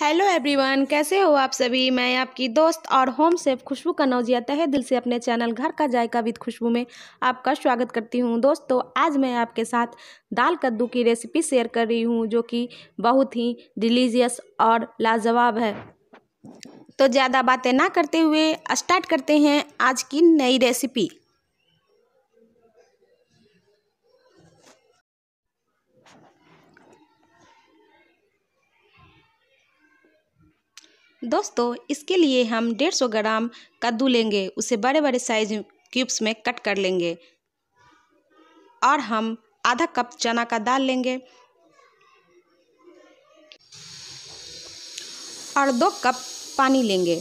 Hello everyone कैसे हो आप सभी मैं आपकी दोस्त और होम सेफ खुशबू नौज़िया तहे दिल से अपने चैनल घर का जायका विद खुशबू में आपका स्वागत करती हूं दोस्तों आज मैं आपके साथ दाल कद्दू की रेसिपी शेयर कर रही हूं जो कि बहुत ही डिलीजियस और लाजवाब है तो ज़्यादा बातें ना करते हुए स्टार्ट करते हैं आज की नई रेसिपी दोस्तों इसके लिए हम डेढ़ सौ ग्राम कद्दू लेंगे उसे बड़े बड़े साइज क्यूब्स में कट कर लेंगे और हम आधा कप चना का दाल लेंगे और दो कप पानी लेंगे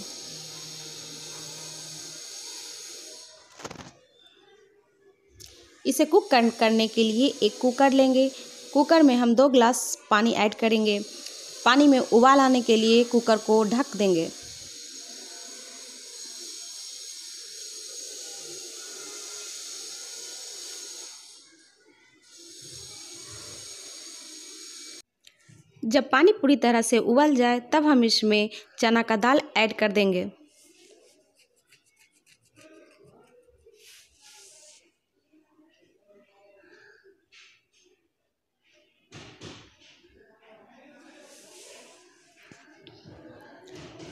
इसे कुक करने के लिए एक कुकर लेंगे कुकर में हम दो ग्लास पानी ऐड करेंगे पानी में उबाल आने के लिए कुकर को ढक देंगे जब पानी पूरी तरह से उबल जाए तब हम इसमें चना का दाल ऐड कर देंगे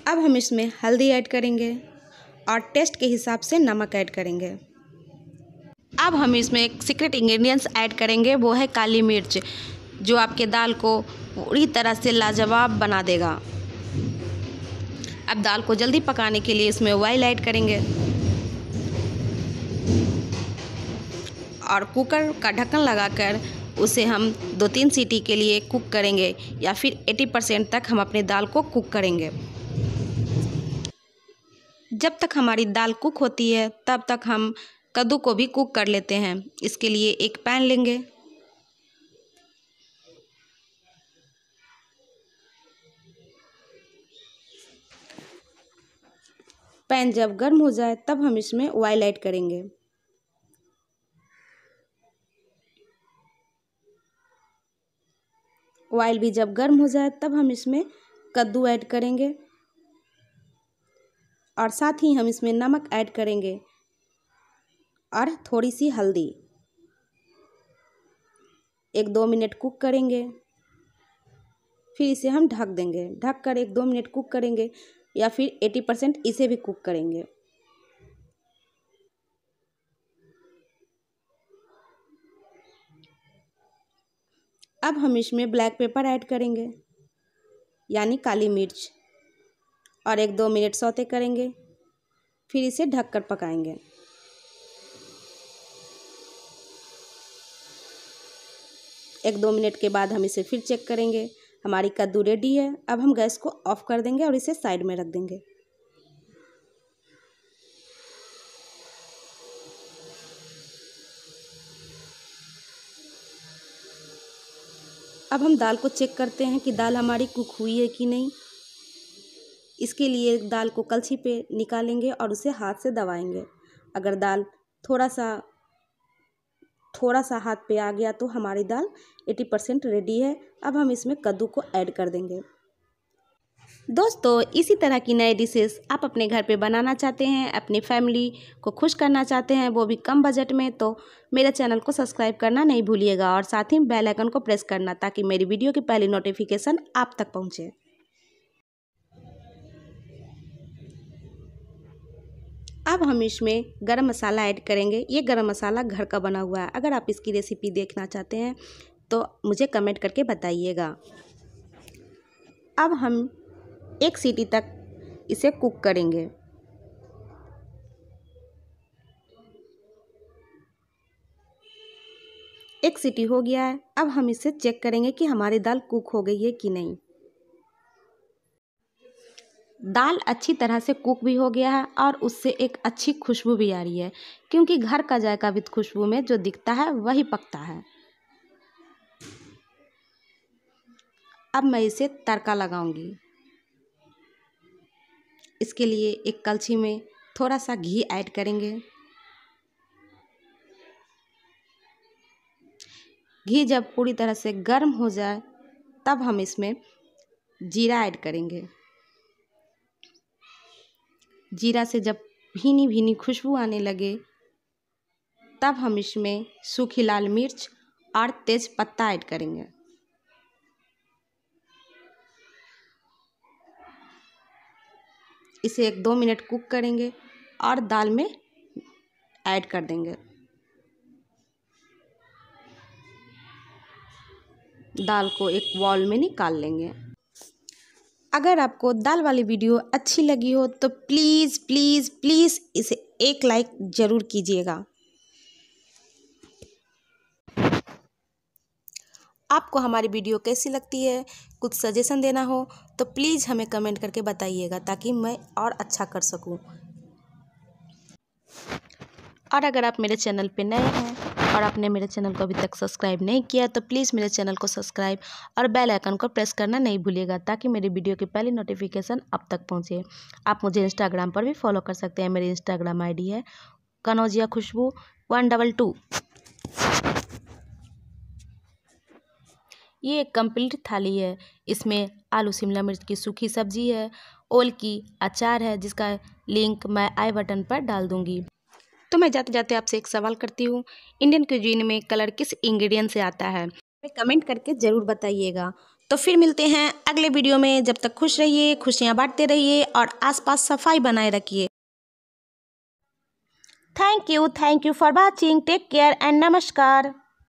अब हम इसमें हल्दी ऐड करेंगे और टेस्ट के हिसाब से नमक ऐड करेंगे अब हम इसमें एक सीक्रेट इंग्रेडिएंट्स ऐड करेंगे वो है काली मिर्च जो आपके दाल को पूरी तरह से लाजवाब बना देगा अब दाल को जल्दी पकाने के लिए इसमें ऑयल ऐड करेंगे और कुकर का ढक्कन लगाकर उसे हम दो तीन सीटी के लिए कुक करेंगे या फिर 80 परसेंट तक हम अपनी दाल को कुक करेंगे जब तक हमारी दाल कुक होती है तब तक हम कद्दू को भी कुक कर लेते हैं इसके लिए एक पैन लेंगे पैन जब गर्म हो जाए तब हम इसमें ऑयल ऐड करेंगे ऑयल भी जब गर्म हो जाए तब हम इसमें कद्दू ऐड करेंगे और साथ ही हम इसमें नमक ऐड करेंगे और थोड़ी सी हल्दी एक दो मिनट कुक करेंगे फिर इसे हम ढक देंगे ढक कर एक दो मिनट कुक करेंगे या फिर एटी परसेंट इसे भी कुक करेंगे अब हम इसमें ब्लैक पेपर ऐड करेंगे यानी काली मिर्च और एक दो मिनट सौते करेंगे फिर इसे ढककर पकाएंगे एक दो मिनट के बाद हम इसे फिर चेक करेंगे हमारी कद्दू रेडी है अब हम गैस को ऑफ़ कर देंगे और इसे साइड में रख देंगे अब हम दाल को चेक करते हैं कि दाल हमारी कुक हुई है कि नहीं इसके लिए दाल को कलछी पे निकालेंगे और उसे हाथ से दबाएंगे अगर दाल थोड़ा सा थोड़ा सा हाथ पे आ गया तो हमारी दाल एटी परसेंट रेडी है अब हम इसमें कद्दू को ऐड कर देंगे दोस्तों इसी तरह की नए डिशेस आप अपने घर पे बनाना चाहते हैं अपनी फैमिली को खुश करना चाहते हैं वो भी कम बजट में तो मेरे चैनल को सब्सक्राइब करना नहीं भूलिएगा और साथ ही बेल आइकन को प्रेस करना ताकि मेरी वीडियो की पहली नोटिफिकेशन आप तक पहुंचे अब हम इसमें गरम मसाला ऐड करेंगे ये गरम मसाला घर का बना हुआ है अगर आप इसकी रेसिपी देखना चाहते हैं तो मुझे कमेंट करके बताइएगा अब हम एक सीटी तक इसे कुक करेंगे एक सीटी हो गया है अब हम इसे चेक करेंगे कि हमारी दाल कुक हो गई है कि नहीं दाल अच्छी तरह से कुक भी हो गया है और उससे एक अच्छी खुशबू भी आ रही है क्योंकि घर का जायका विद खुशबू में जो दिखता है वही पकता है अब मैं इसे तड़का लगाऊंगी इसके लिए एक कलछी में थोड़ा सा घी ऐड करेंगे घी जब पूरी तरह से गर्म हो जाए तब हम इसमें जीरा ऐड करेंगे जीरा से जब भीनी भीनी खुशबू आने लगे तब हम इसमें सूखी लाल मिर्च और तेज पत्ता ऐड करेंगे इसे एक दो मिनट कुक करेंगे और दाल में ऐड कर देंगे दाल को एक बॉल में निकाल लेंगे अगर आपको दाल वाली वीडियो अच्छी लगी हो तो प्लीज़ प्लीज़ प्लीज़ इसे एक लाइक ज़रूर कीजिएगा आपको हमारी वीडियो कैसी लगती है कुछ सजेशन देना हो तो प्लीज़ हमें कमेंट करके बताइएगा ताकि मैं और अच्छा कर सकूं। और अगर आप मेरे चैनल पर नए हैं और आपने मेरे चैनल को अभी तक सब्सक्राइब नहीं किया तो प्लीज़ मेरे चैनल को सब्सक्राइब और बेल आइकन को प्रेस करना नहीं भूलिएगा ताकि मेरी वीडियो की पहली नोटिफिकेशन अब तक पहुँचे आप मुझे इंस्टाग्राम पर भी फॉलो कर सकते हैं मेरी इंस्टाग्राम आई है Kanaujia Khushboo one double two ये एक कम्प्लीट थाली है इसमें आलू शिमला मिर्च की सूखी सब्जी है ओल की अचार है जिसका लिंक मैं आई बटन पर डाल दूंगी तो मैं जाते जाते आपसे एक सवाल करती हूँ इंडियन क्यूजीन में कलर किस इंग्रेडिएंट से आता है कमेंट करके ज़रूर बताइएगा तो फिर मिलते हैं अगले वीडियो में जब तक खुश रहिए खुशियाँ बांटते रहिए और आसपास सफाई बनाए रखिए thank you thank you for watching take care and नमस्कार